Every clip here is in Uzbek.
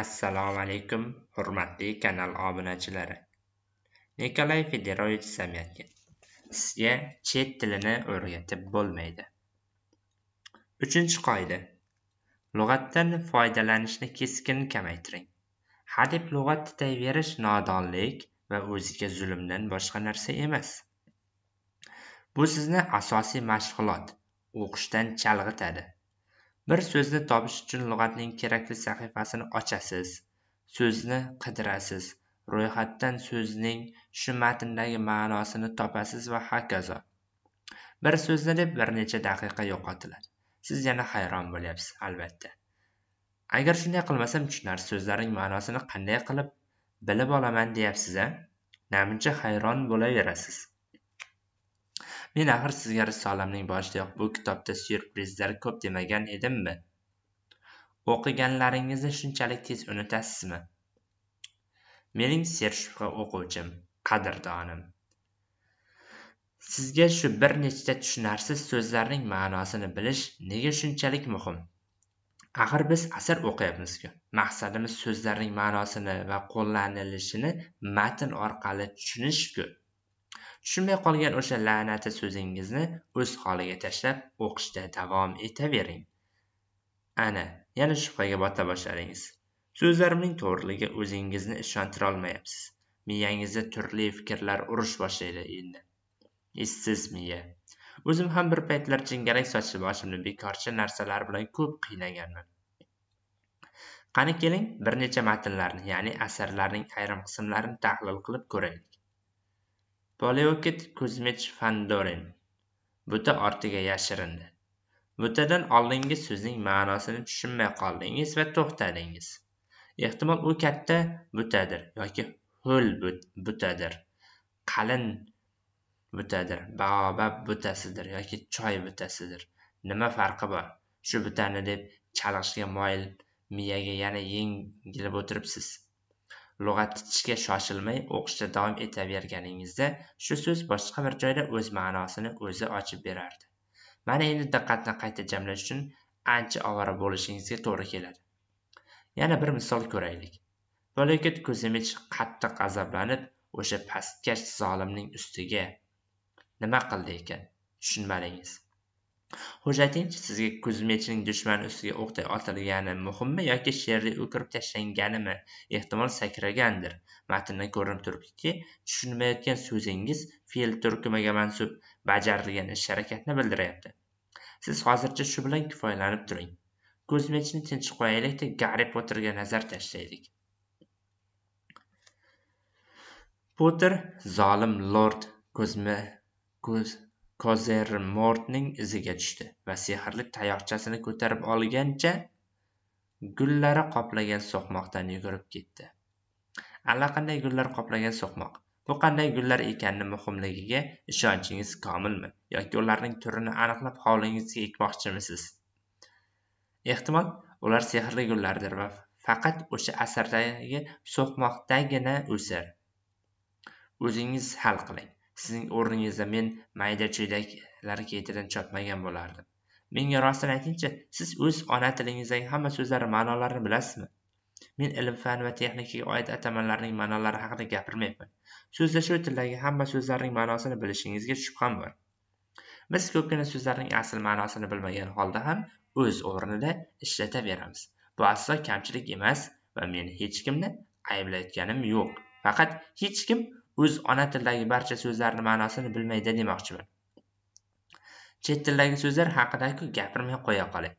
assalomu alaykum hurmatli kanal obunachilari nikolay federovich samyatkin sizga chet tilini o'rgatib bo'lmaydi uchinchi qoida lug'atdan foydalanishni keskin kamaytiring hadeb lug'at titayverish nodonlik va o'ziga zulmdan boshqa narsa emas bu sizni asosiy mashg'ulot o'qishdan chalg'itadi bir so'zni topish uchun lug'atning kerakli sahifasini ochasiz so'zni qidirasiz ro'yxatdan so'zning shu matndagi ma'nosini topasiz va hokazo bir so'zda deb bir necha daqiqa yo'qotiladi siz yana hayron bo'lyapsiz albatta agar shunday qilmasam tushunarsiz so'zlarning ma'nosini qanday qilib bilib olaman deyapsiz a namuncha hayron bo'laverasiz men axir sizga risolamning boshidayoq bu kitobda syurprizlar ko'p demagan edimmi o'qiganlaringizni shunchalik tez unutasizmi mening sershubha o'quvchim qadrdonim sizga shu bir nechta tushunarsiz so'zlarning ma'nosini bilish nega shunchalik muhim axir biz asar o'qiyapmizku maqsadimiz so'zlarning ma'nosini va qo'llanilishini matn orqali tushunishku tushunmay qolgan o'sha la'nati so'zingizni o'z holiga tashlab o'qishda davom etavering ana yana shubhaga bota boshladingiz so'zlarimning to'g'riligi o'zingizni ishontirolmayapsiz miyangizda turli fikrlar urush boshlaydi endi esiz miya o'zim ham bir paytlar jingalak sochib boshimni bekorchi narsalar bilan ko'p qiynaganman qani keling bir necha matnlarni ya'ni asarlarning ayrim qismlarini tahlil qilib ko'raylik Poliukid Kuzmich Fandorin buta ortiga yashirindi. Butadan oldingi so'zning ma'nosini tushunmay qoldingiz va to'xtadingiz. Ehtimol u katta butadir yoki ho'l butadir, qalin butadir, baobab butasidir yoki choy butasidir. Nima farqi bor? Shu butani deb chalg'ishga moyil miyaga yana yengilib o'tiribsiz. lug'at titishga shoshilmay o'qishda davom etaverganingizda shu so'z boshqa bir joyda o'z ma'nosini o'zi ochib berardi mana endi diqqatni qayta jamlash uchun ancha ovora bo'lishingizga to'g'ri keladi yana bir misol ko'raylik bolakit kuzimich qattiq azoblanib o'sha pastkash zolimning ustiga nima qildi ekan tushunmadingiz xo'sh aytingchi sizga kuzmichning dushman ustiga o'qday otilgani muhimmi yoki sherlik o'kirib tashlanganimi ehtimol sakragandir matndan ko'rinib turibdiki tushunmayotgan so'zingiz fe'l turkumiga mansub bajarilgan ish harakatni bildiryapti siz hozircha shu bilan kifoyalanib turing kuzmichni tinch qo'yaylikda garri poterga nazar tashlaylik potter zolim lord ko'zmi ko'z kozermordning iziga tushdi va sehrli tayoqchasini ko'tarib olgancha gullari qoplagan so'qmoqdan yugurib ketdi allaqanday gullar qoplagan so'qmoq bu qanday gullar ekanini muhimligiga ishonchingiz komilmi yoki ularning turini aniqlab hovlingizga ekmoqchimisiz ehtimol ular sehrli gullardir va faqat o'sha asardagi so'qmoqdagina o'sar o'zingiz hal qiling sizning o'rningizda men mayda cho'ydaklar ketidan chopmagan bo'lardim menga rostini aytingchi siz o'z ona tilingizdagi hamma so'zlarni ma'nolarini bilasizmi men ilm fan va texnikaga oid atamalarning ma'nolari haqida gapirmayapman so'zlashuv tilidagi hamma so'zlarning ma'nosini bilishingizga shubham bor biz ko'pgina so'zlarning asl ma'nosini bilmagan holda ham o'z o'rnida ishlataveramiz bu aslo kamchilik emas va men hech kimni ayblayotganim yo'q faqat hech kim o'z ona tilidagi barcha so'zlarni ma'nosini bilmaydi demoqchiman chet tildagi so'zlar haqidaku gapirmay qo'ya qolay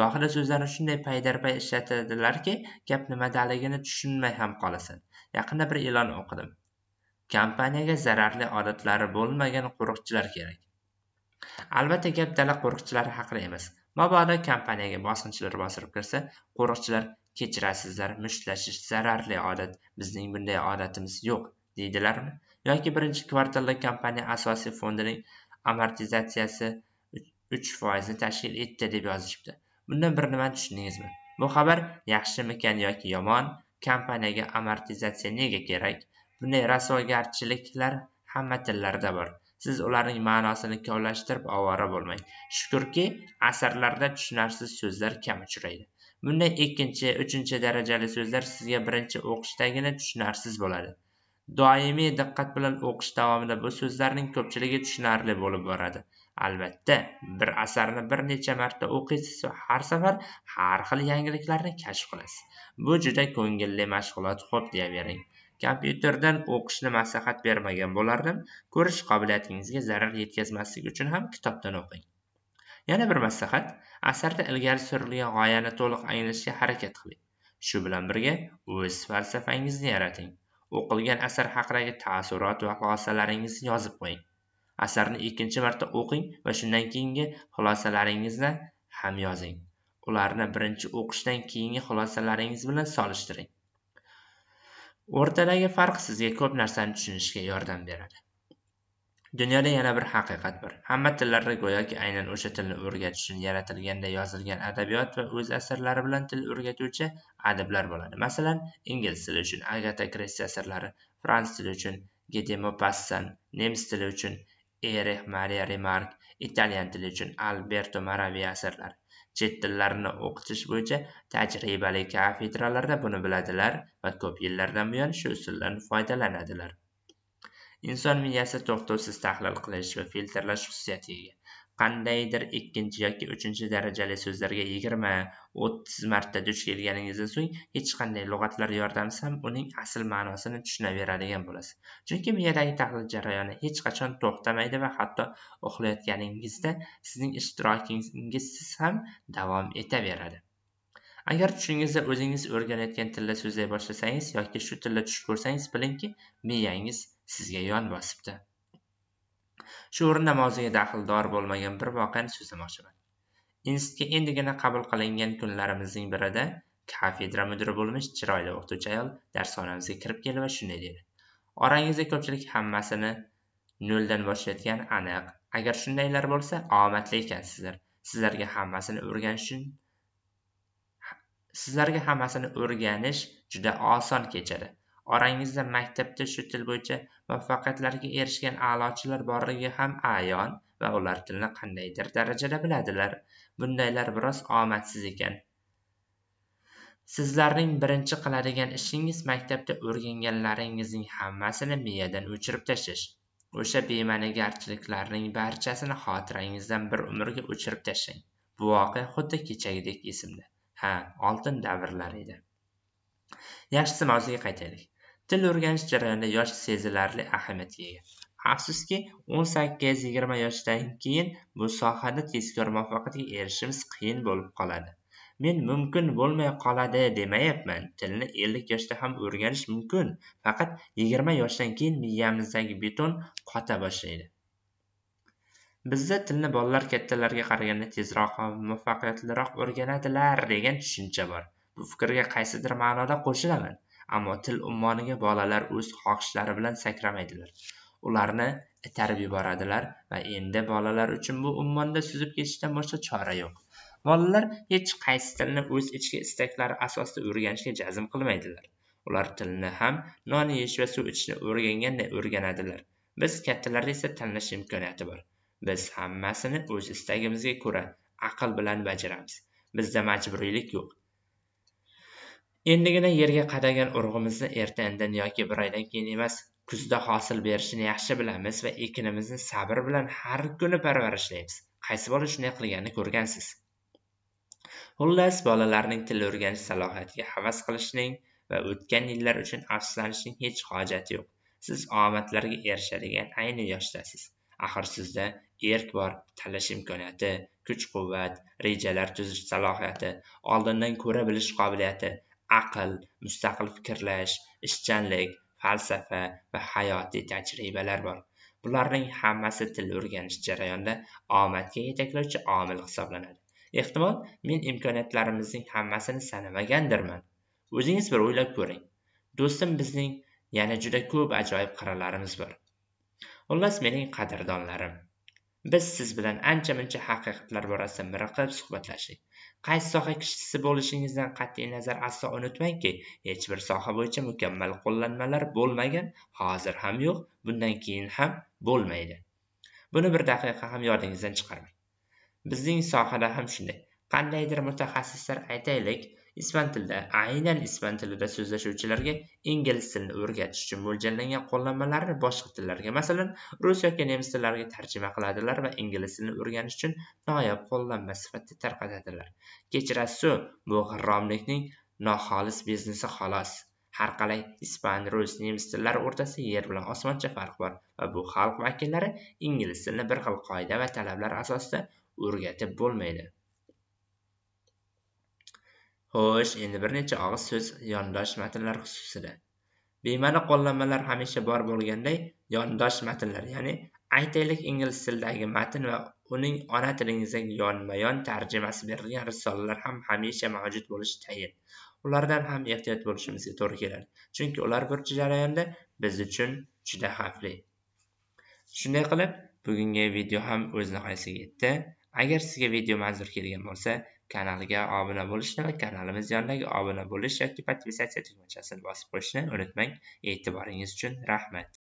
gohida so'zlarni shunday paydarpay ishlatadilarki gap nimadaligini tushunmay ham qolasan yaqinda bir e'lon o'qidim kompaniyaga zararli odatlari bo'lmagan qo'riqchilar kerak albatta gap dala qo'riqchilari haqida emas mabodo kompaniyaga bosqinchilar bostirib kirsa qo'riqchilar kechirasizlar mushtlashish zararli odat bizning bunday odatimiz yo'q deydilarmi yoki birinchi kvartalda kompaniya asosiy fondining amortizatsiyasi uch foizni tashkil etdi deb yozishibdi bundan bir nimani tushundingizmi bu xabar yaxshimikan yoki yomon kompaniyaga amortizatsiya nega kerak bunday rasvogarchiliklar hamma tillarda bor siz ularning ma'nosini kovlashtirib ovora bo'lmang shukurki asarlarda tushunarsiz so'zlar kam uchraydi bunday ikkinchi uchinchi darajali so'zlar sizga birinchi o'qishdagina tushunarsiz bo'ladi doimiy diqqat bilan o'qish davomida bu so'zlarning ko'pchiligi tushunarli bo'lib boradi albatta bir asarni bir necha marta o'qiysiz va har safar har xil yangiliklarni kashf qilasiz bu juda ko'ngilli mashg'ulot xo'p deyavering kompyuterdan o'qishni maslahat bermagan bo'lardim ko'rish qobiliyatingizga zarar yetkazmasligi uchun ham kitobdan o'qing yana bir maslahat asarda ilgari surilgan g'oyani to'liq anglashga harakat qiling shu bilan birga o'z falsafangizni yarating o'qilgan asar haqidagi taassurot va xulosalaringizni yozib qo'ying asarni ikkinchi marta o'qing va shundan keyingi xulosalaringizni ham yozing ularni birinchi o'qishdan keyingi xulosalaringiz bilan solishtiring o'rtadagi farq sizga ko'p narsani tushunishga yordam beradi Dunyoda yana bir haqiqat bor. Hamma tillarda go'yoki aynan o'sha tilni o'rgatish uchun yaratilganda yozilgan adabiyot va o'z asarlari bilan til o'rgatuvchi adiblar bo'ladi. Masalan, ingliz tili uchun Agatha Christie asarlari, fransuz tili uchun Guy de Maupassant, nemis tili uchun Erich Maria Remarque, italyan tili uchun Alberto Maravi asarlari. Chet tillarini o'qitish bo'yicha tajribali kafedralarda buni biladilar va ko'p yillardan buyon shu usuldan foydalanadilar. Inson miyasi to'xtovsiz tahlil qilish va filtrlash xususiyatiga ega. Qandaydir ikkinchi yoki uchinchi darajali so'zlarga 20-30 marta duch kelganingizdan so'ng hech qanday lug'atlar yordamisiz ham uning asl ma'nosini tushunaveradigan bo'lasiz. Chunki miyadagi tahlil jarayoni hech qachon to'xtamaydi va hatto uxlayotganingizda sizning ishtirokingizsiz ham davom etaveradi. agar tushingizda o'zingiz o'rganayotgan tilda so'zlay boshlasangiz yoki shu tilda tush ko'rsangiz bilingki miyangiz sizga yon bosibdi shu o'rinda mavzuga daxldor bo'lmagan bir voqeani so'zlamoqchiman institutga endigina qabul qilingan kunlarimizning birida kafedra mudiri bo'lmish chiroyli o'qituvchi ayol darsxonamizga kirib keldi va shunday dedi orangizda ko'pchilik hammasini noldan boshlayotgan aniq agar shundaylar bo'lsa omadli ekansizlar sizlarga hammasini o'rganish uchun sizlarga hammasini o'rganish juda oson kechadi orangizda maktabda shu til bo'yicha muvaffaqiyatlarga erishgan a'lochilar borligi ham ayon va ular tilni qandaydir darajada biladilar bundaylar biroz omadsiz ekan sizlarning birinchi qiladigan ishingiz maktabda o'rganganlaringizning hammasini miyadan o'chirib tashlash o'sha bema'nigarchiliklarning barchasini xotirangizdan bir umrga o'chirib tashlang bu voqea xuddi kechagidek esimda ha oltin davrlar edi yaxshisi mavzuga qaytaylik til o'rganish jarayonida yosh sezilarli ahamiyatga ega afsuski o'n sakkiz yigirma yoshdan keyin bu sohada tezkor muvaffaqiyatga erishishimiz qiyin bo'lib qoladi men mumkin bo'lmay qoladi demayapman tilni ellik yoshda ham o'rganish mumkin faqat yigirma yoshdan keyin miyamizdagi beton qota boshlaydi bizda tilni bolalar kattalarga qaraganda tezroq va muvaffaqiyatliroq o'rganadilar degan tushuncha bor bu fikrga qaysidir ma'noda qo'shilaman ammo til ummoniga bolalar o'z xohishlari bilan sakramaydilar ularni itarib yuboradilar va endi bolalar uchun bu ummonda suzib ketishdan boshqa chora yo'q bolalar hech qaysi tilni o'z ichki istaklari asosida o'rganishga jazm qilmaydilar ular tilni ham non yeyish va suv ichishni o'rganganday o'rganadilar biz kattalarda esa tanlash imkoniyati bor biz hammasini o'z istagimizga ko'ra aql bilan bajaramiz bizda majburiylik yo'q endigina yerga qadagan urug'imizni erta indin yoki bir oydan keyin emas kuzda hosil berishini yaxshi bilamiz va ekinimizni sabr bilan har kuni parvarishlaymiz qaysi bola shunday qilganini ko'rgansiz xullas bolalarning til o'rganish salohiyatiga havas qilishning va o'tgan yillar uchun afsuslanishning hech hojati yo'q siz omadlarga erishadigan ayni yoshdasiz axir sizda erk bor tanlash imkoniyati kuch quvvat rejalar tuzish salohiyati oldindan ko'ra bilish qobiliyati aql mustaqil fikrlash ishchanlik falsafa va hayotiy tajribalar bor bularning hammasi til o'rganish jarayonida omadga yetaklovchi omil hisoblanadi ehtimol men imkoniyatlarimizning hammasini sanamagandirman o'zingiz bir o'ylab ko'ring do'stim bizning yana juda ko'p ajoyib qirralarimiz bor xullas mening qadrdonlarim biz siz bilan ancha muncha haqiqatlar borasida miriqib suhbatlashdik qaysi soha kishisi bo'lishingizdan qat'iy nazar aslo unutmangki hech bir soha bo'yicha mukammal qo'llanmalar bo'lmagan hozir ham yo'q bundan keyin ham bo'lmaydi buni bir daqiqa ham yodingizdan chiqarmang bizning sohada ham shunday qandaydir mutaxassislar aytaylik ispan tilida aynan ispan tilida so'zlashuvchilarga ingliz tilini o'rgatish uchun mo'ljallangan qo'llanmalarni boshqa tillarga masalan rus yoki nemis tillariga tarjima qiladilar va ingliz tilini o'rganish uchun noyob qo'llanma sifatida tarqatadilar kechirasizu bu g'irromlikning noxolis biznesi xolos har qalay ispan rus nemis tillari o'rtasida yer bilan osmoncha farq bor va bu xalq vakillari ingliz tilini bir xil qoida va talablar asosida o'rgatib bo'lmaydi xo'sh endi bir necha og'iz so'z yondosh matnlar xususida bema'ni qo'llanmalar hamisha bor bo'lganday yondosh matnlar ya'ni aytaylik ingliz tilidagi matn va uning ona tilingizdagi yonma yon tarjimasi berilgan risolalar ham hamisha mavjud bo'lishi tayin ulardan ham ehtiyot bo'lishimizga to'g'ri keladi chunki ular bir jarayonda biz uchun juda xavfli shunday qilib bugungi video ham o'z nihoyasiga yetdi agar sizga video manzur kelgan bo'lsa kanalga obuna bo'lishni va kanalimiz yonidagi obuna bo'lish yoki podpisatsiya tugmachasini bosib qo'yishni unutmang e'tiboringiz uchun rahmat